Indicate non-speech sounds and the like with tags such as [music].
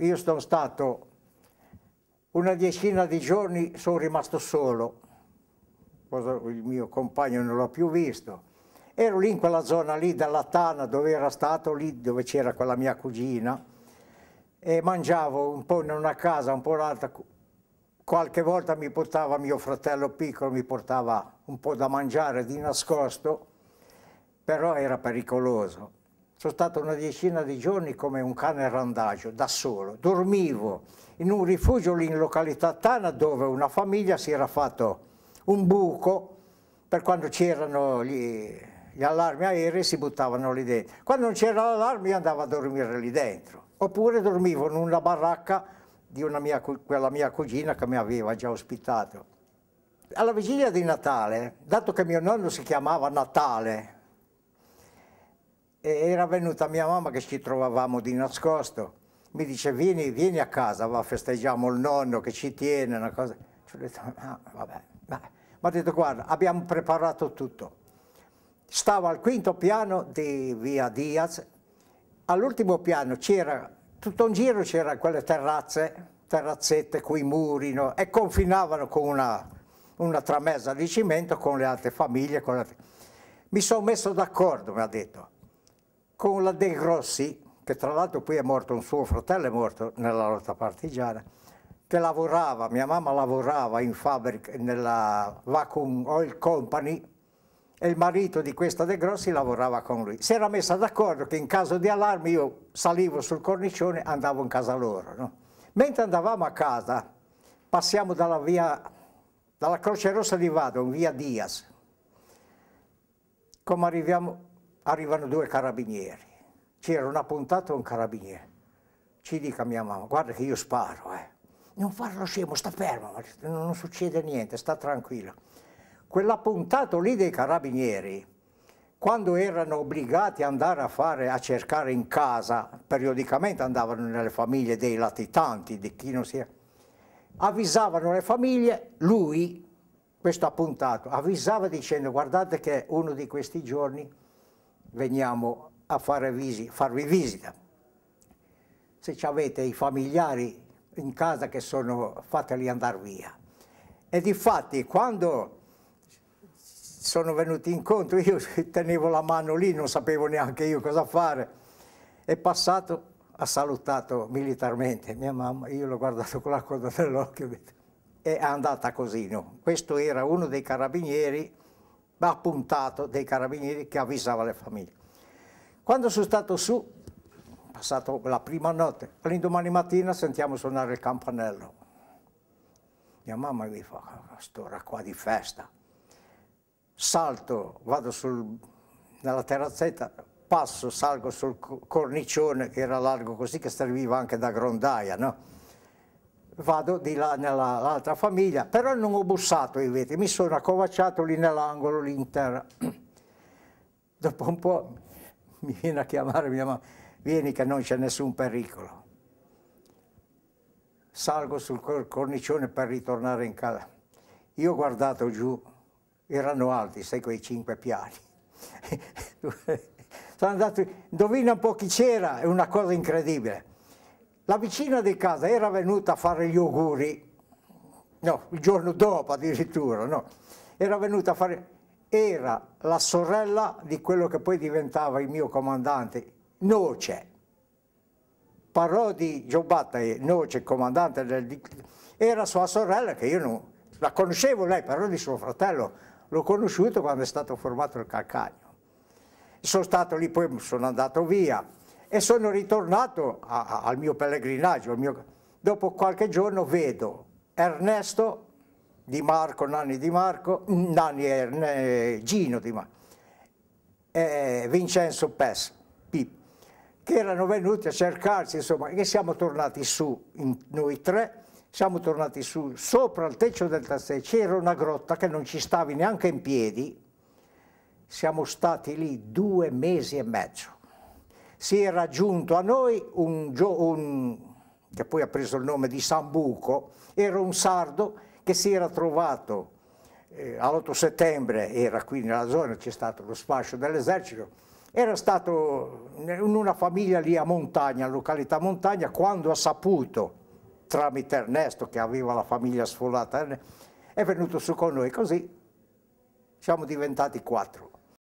io sono stato una decina di giorni, sono rimasto solo, il mio compagno non l'ho più visto. Ero lì in quella zona lì, della Tana, dove era stato, lì dove c'era quella mia cugina, e mangiavo un po' in una casa, un po' l'altra. Qualche volta mi portava mio fratello piccolo, mi portava un po' da mangiare di nascosto, però era pericoloso sono stato una decina di giorni come un cane randagio, da solo. Dormivo in un rifugio lì in località Tana dove una famiglia si era fatto un buco per quando c'erano gli, gli, allarmi aerei si buttavano lì dentro. Quando non c'era l'allarme andavo a dormire lì dentro. Oppure dormivo in una baracca di una mia, quella mia cugina che mi aveva già ospitato. Alla vigilia di Natale, dato che mio nonno si chiamava Natale, era venuta mia mamma che ci trovavamo di nascosto. Mi dice, vieni, vieni a casa, va, festeggiamo il nonno che ci tiene, una cosa. Ci ho detto, ma ah, vabbè. Ma ha detto, guarda, abbiamo preparato tutto. Stavo al quinto piano di Via Diaz, all'ultimo piano c'era, tutto un giro c'erano quelle terrazze, terrazzette con i muri, no? e confinavano con una, una tramesa di cimento con le altre famiglie. Le altre... Mi sono messo d'accordo, mi ha detto con la De Grossi, che tra l'altro poi è morto, un suo fratello è morto nella lotta partigiana, che lavorava, mia mamma lavorava in fabbrica, nella Vacuum Oil Company, e il marito di questa De Grossi lavorava con lui. Si era messa d'accordo che in caso di allarme io salivo sul cornicione e andavo in casa loro. No? Mentre andavamo a casa, passiamo dalla, via, dalla Croce Rossa di Vado, in via Dias. Come arriviamo arrivano due carabinieri, c'era una puntata e un carabiniere. Ci dica mia mamma, guarda che io sparo, eh. Non farlo scemo, sta fermo, non succede niente, sta tranquillo. Quell'appuntato lì dei carabinieri, quando erano obbligati ad andare a, fare, a cercare in casa, periodicamente andavano nelle famiglie dei latitanti, di chi non si avvisavano le famiglie, lui, questo appuntato, avvisava dicendo guardate che uno di questi giorni veniamo a visi, farvi visita. Se avete i familiari in casa che sono, fateli andare via. E difatti quando sono venuti incontro, io [laughs] tenevo la mano lì, non sapevo neanche io cosa fare, è passato, ha salutato militarmente mia mamma, io l'ho guardato con la coda [laughs] dell'occhio, è andata così, no? Questo era uno dei carabinieri ma appuntato dei carabinieri che avvisava le famiglie. Quando sono stato su, passato la prima notte, all'indomani mattina sentiamo suonare il campanello. Mia mamma mi fa, quest'ora ah, qua di festa. Salto, vado sul, nella terrazzetta, passo, salgo sul cornicione che era largo così, che serviva anche da grondaia, no? vado di là nell'altra famiglia, però non ho bussato i vetri, mi sono accovacciato lì nell'angolo, lì in terra. [clears throat] Dopo un po' mi viene a chiamare mia mamma, vieni che non c'è nessun pericolo. Salgo sul cornicione per ritornare in casa. Io ho guardato giù, erano alti, sai quei cinque piani. [laughs] Sono andato, indovina un po' chi c'era, è una cosa incredibile. La vicina di casa era venuta a fare gli auguri, no, il giorno dopo addirittura, no, era venuta a fare, era la sorella di quello che poi diventava il mio comandante, Noce. Parlò di Giobatta e Noce, comandante del... Era sua sorella che io non... La conoscevo lei, però di suo fratello, l'ho conosciuto quando è stato formato il calcagno. Sono stato lì, poi sono andato via, e sono ritornato a, a, al mio pellegrinaggio. Al mio... Dopo qualche giorno vedo Ernesto Di Marco, Nanni Di Marco, mm, Nanni Erne, Gino Di Marco, e Vincenzo Pes, Pip, che erano venuti a cercarsi, insomma, e siamo tornati su, in, noi tre, siamo tornati su, sopra il tetto del castello c'era una grotta che non ci stavi neanche in piedi, siamo stati lì due mesi e mezzo si era giunto a noi un, un, che poi ha preso il nome di Sambuco, era un sardo che si era trovato eh, all'8 settembre, era qui nella zona, c'è stato lo sfascio dell'esercito, era stato in una famiglia lì a Montagna, località Montagna, quando ha saputo, tramite Ernesto che aveva la famiglia sfollata, è venuto su con noi, così siamo diventati quattro.